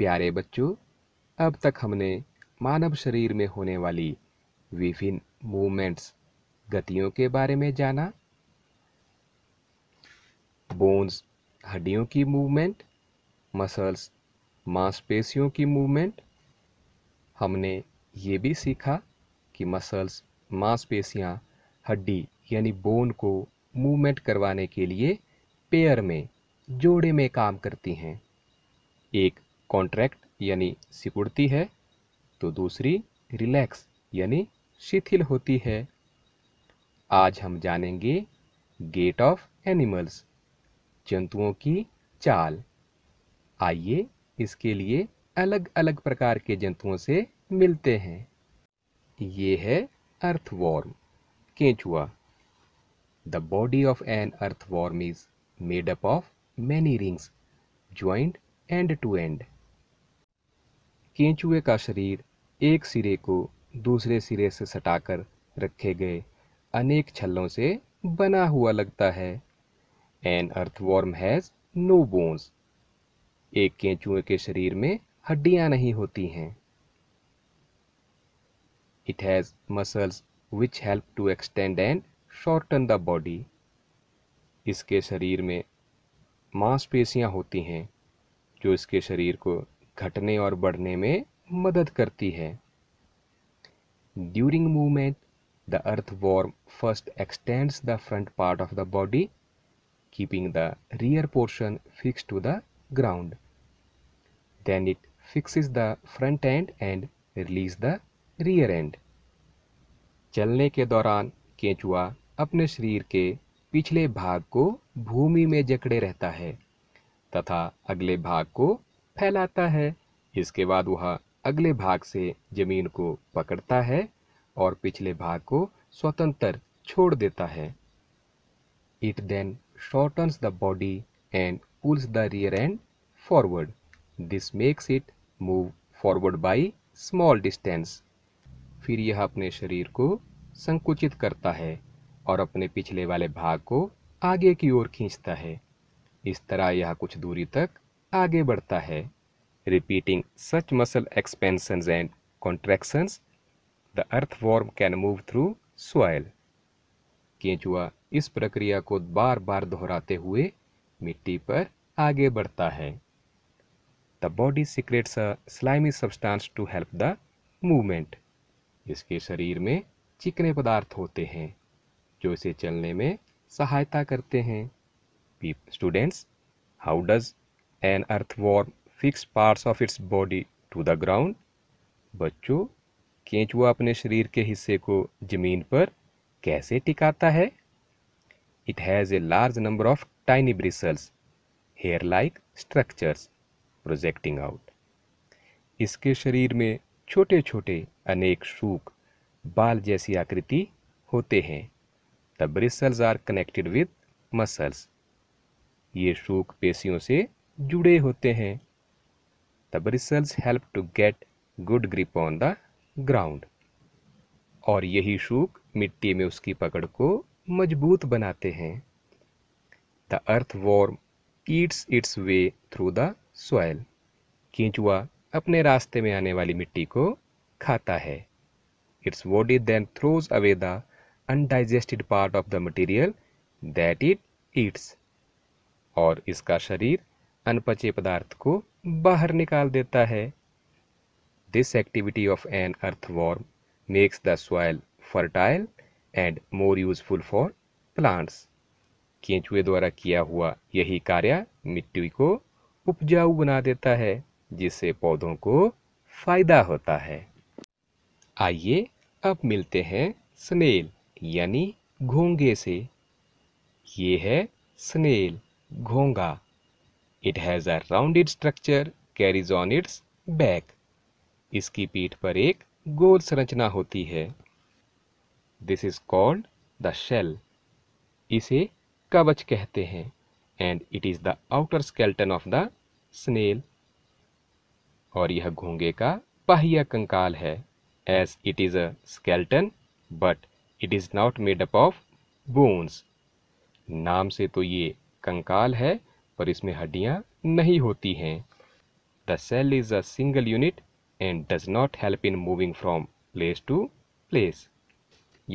प्यारे बच्चों अब तक हमने मानव शरीर में होने वाली विभिन्न मूवमेंट्स गतियों के बारे में जाना बोन्स हड्डियों की मूवमेंट मसल्स मांसपेशियों की मूवमेंट हमने ये भी सीखा कि मसल्स मांसपेशियाँ हड्डी यानी बोन को मूवमेंट करवाने के लिए पेयर में जोड़े में काम करती हैं एक कॉन्ट्रैक्ट यानी सिकुड़ती है तो दूसरी रिलैक्स यानी शिथिल होती है आज हम जानेंगे गेट ऑफ एनिमल्स जंतुओं की चाल आइए इसके लिए अलग अलग प्रकार के जंतुओं से मिलते हैं ये है अर्थवॉर्म केंचुआ the body of an earthworm is made up of many rings joint end to end केंचुए का शरीर एक सिरे को दूसरे सिरे से सटाकर रखे गए अनेक छल्लों से बना हुआ लगता है an earthworm has no bones एक केंचुए के शरीर में हड्डियां नहीं होती हैं it has muscles which help to extend and shorten the body इसके शरीर में मांसपेशियां होती हैं जो इसके शरीर को घटने और बढ़ने में मदद करती है during movement the earthworm first extends the front part of the body keeping the rear portion fix to the ground then it fixes the front end and release the rear end चलने के दौरान केंचुआ अपने शरीर के पिछले भाग को भूमि में जकड़े रहता है तथा अगले भाग को फैलाता है इसके बाद वह अगले भाग से जमीन को पकड़ता है और पिछले भाग को स्वतंत्र छोड़ देता है it then shortens the body and pulls the rear end forward this makes it move forward by small distance फिर यह अपने शरीर को संकुचित करता है और अपने पिछले वाले भाग को आगे की ओर खींचता है इस तरह यह कुछ दूरी तक आगे बढ़ता है such muscle muscle and and the earthworm can move through soil केंचुआ इस प्रक्रिया को बार बार दोहराते हुए मिट्टी पर आगे बढ़ता है the body secretes a slimy substance to help the movement इसके शरीर में चिकने पदार्थ होते हैं जो इसे चलने में सहायता करते हैं students how does earth earthworm fix parts of its body to the ground बच्चों केंचुआ अपने शरीर के हिस्से को जमीन पर कैसे टिकाता है it has a large number of tiny bristles hair like structures projecting out इसके शरीर में छोटे छोटे अनेक सूख बाल जैसी आकृति होते हैं the bristles are connected with muscles ये सूख पेशियों से जुड़े होते हैं the bristles help to get good grip on the ground और यही शूक मिट्टी में उसकी पकड़ को मजबूत बनाते हैं the earthworm eats its way through the soil केंचुआ अपने रास्ते में आने वाली मिट्टी को खाता है its body then throws away the undigested part of the material that it eats और इसका शरीर अनपचे पदार्थ को बाहर निकाल देता है this activity of an earthworm makes the soil fertile and more useful for plants केंचुए द्वारा किया हुआ यही कार्य मिट्टी को उपजाऊ बना देता है जिससे पौधों को फायदा होता है आइए अब मिलते हैं स्नेल यानी घोंगे से ये है स्नेल घोंगा it has a rounded structure carries on its back इसकी पीठ पर एक गोल संरचना होती है this is called the shell इसे कवच कहते हैं and it is the outer skeleton of the snail और यह घोंगे का पहिया कंकाल है as it is a skeleton but it is not made up of bones नाम से तो ये कंकाल है पर इसमें हड्डियाँ नहीं होती हैं the shell is a single unit and does not help in moving from place to place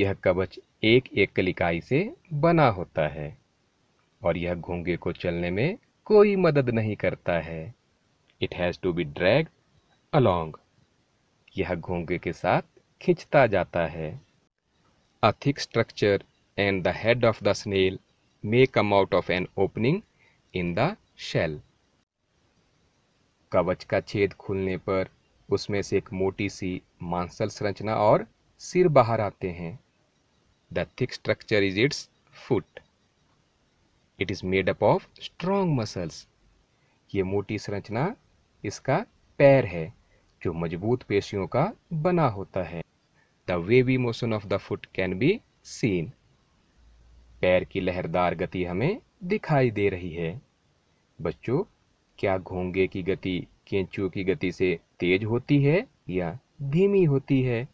यह कवच एक एकल इकाई से बना होता है और यह घोंगे को चलने में कोई मदद नहीं करता है it has to be drag along यह घोंगे के साथ खींचता जाता है a thick structure and the head of the snail may come out of an opening in the shell कवच का छेद खुलने पर उसमें से एक मोटी सी मांसल संरचना और सिर बाहर आते हैं the thick structure is its foot it is made up of strong muscles ये मोटी संरचना इसका पैर है जो मजबूत पेशियों का बना होता है the wavy motion of the foot can be seen पैर की लहरदार गति हमें दिखाई दे रही है बच्चों क्या घोंगे की गति केंचुओं की गति से तेज होती है या धीमी होती है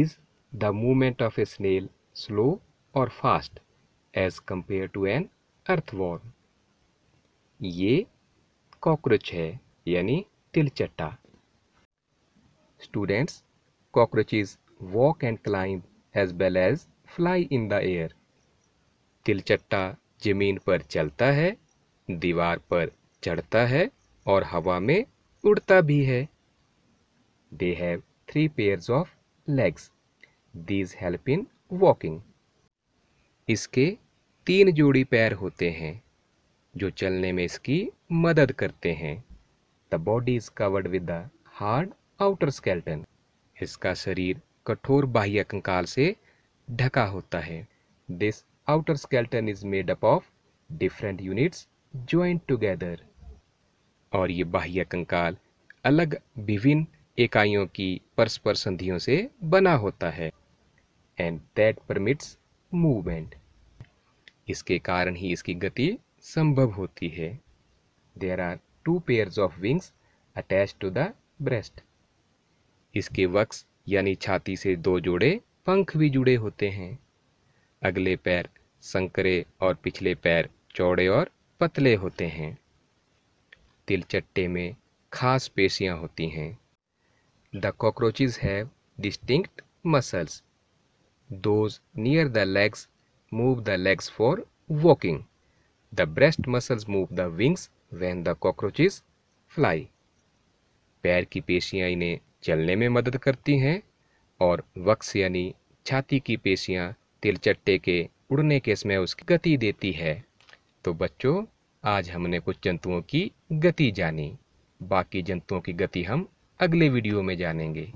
is the movement of a snail slow और fast as compare to an earthworm ये कॉकरोच है यानी तिलचट्टा students cockroaches walk and climb as well as fly in the air तिलचट्टा जमीन पर चलता है दीवार पर चढ़ता है और हवा में उड़ता भी है they have three pairs of legs these help in walking इसके तीन जोड़ी पैर होते हैं जो चलने में इसकी मदद करते हैं the body is covered with the hard outer skeleton इसका शरीर कठोर बाह्य कंकाल से ढका होता है this outer skeleton is made up of different units joint together और ये बाह्य कंकाल अलग विभिन्न इकाइयों की परस्पर संधियों से बना होता है एंड दैट परमिट्स मूवमेंट इसके कारण ही इसकी गति संभव होती है there are two pairs of wings attach to the breast इसके वक्स यानी छाती से दो जोड़े पंख भी जुड़े होते हैं अगले पैर संकरे और पिछले पैर चौड़े और पतले होते हैं तिलचट्टे में खास पेशियां होती हैं the cockroaches have distinct muscles those near the legs move the legs for walking the breast muscles move the wings when the cockroaches fly पैर की पेशियां इन्हें चलने में मदद करती हैं और वक्स यानी छाती की पेशियां तिलचट्टे के उड़ने के समय उसकी गति देती है तो बच्चों आज हमने कुछ जंतुओं की गति जानी बाकी जंतुओं की गति हम अगले वीडियो में जानेंगे